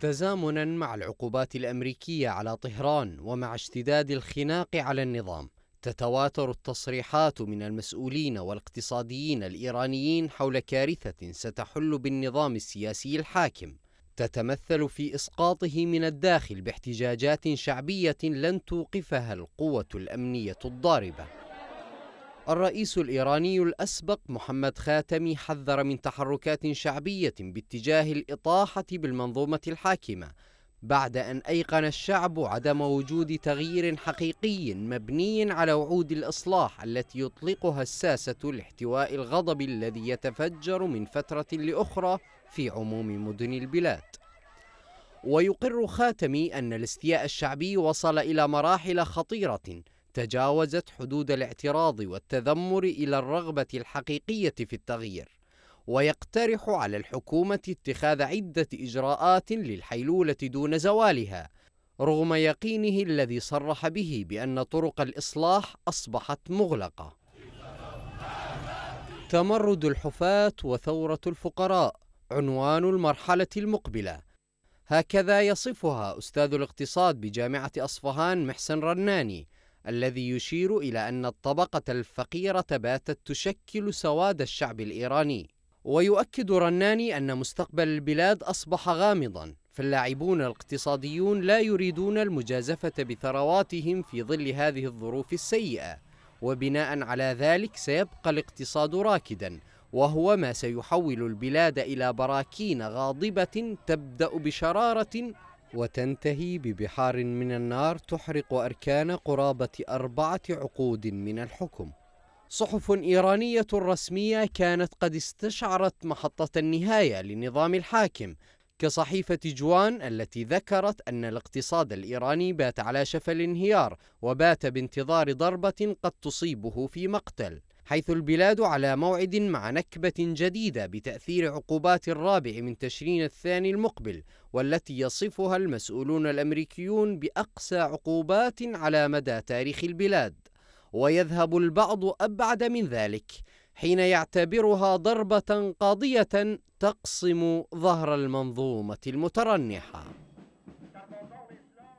تزامنا مع العقوبات الامريكيه على طهران ومع اشتداد الخناق على النظام تتواتر التصريحات من المسؤولين والاقتصاديين الايرانيين حول كارثه ستحل بالنظام السياسي الحاكم تتمثل في اسقاطه من الداخل باحتجاجات شعبيه لن توقفها القوه الامنيه الضاربه الرئيس الإيراني الأسبق محمد خاتمي حذر من تحركات شعبية باتجاه الإطاحة بالمنظومة الحاكمة بعد أن أيقن الشعب عدم وجود تغيير حقيقي مبني على وعود الإصلاح التي يطلقها الساسة لاحتواء الغضب الذي يتفجر من فترة لأخرى في عموم مدن البلاد ويقر خاتمي أن الاستياء الشعبي وصل إلى مراحل خطيرة تجاوزت حدود الاعتراض والتذمر إلى الرغبة الحقيقية في التغيير ويقترح على الحكومة اتخاذ عدة إجراءات للحيلولة دون زوالها رغم يقينه الذي صرح به بأن طرق الإصلاح أصبحت مغلقة تمرد الحفاة وثورة الفقراء عنوان المرحلة المقبلة هكذا يصفها أستاذ الاقتصاد بجامعة أصفهان محسن رناني الذي يشير إلى أن الطبقة الفقيرة باتت تشكل سواد الشعب الإيراني ويؤكد رناني أن مستقبل البلاد أصبح غامضا فاللاعبون الاقتصاديون لا يريدون المجازفة بثرواتهم في ظل هذه الظروف السيئة وبناء على ذلك سيبقى الاقتصاد راكدا وهو ما سيحول البلاد إلى براكين غاضبة تبدأ بشرارة وتنتهي ببحار من النار تحرق أركان قرابة أربعة عقود من الحكم صحف إيرانية رسمية كانت قد استشعرت محطة النهاية لنظام الحاكم كصحيفة جوان التي ذكرت أن الاقتصاد الإيراني بات على شفى الانهيار وبات بانتظار ضربة قد تصيبه في مقتل حيث البلاد على موعد مع نكبة جديدة بتأثير عقوبات الرابع من تشرين الثاني المقبل والتي يصفها المسؤولون الأمريكيون بأقسى عقوبات على مدى تاريخ البلاد ويذهب البعض أبعد من ذلك حين يعتبرها ضربة قاضية تقصم ظهر المنظومة المترنحة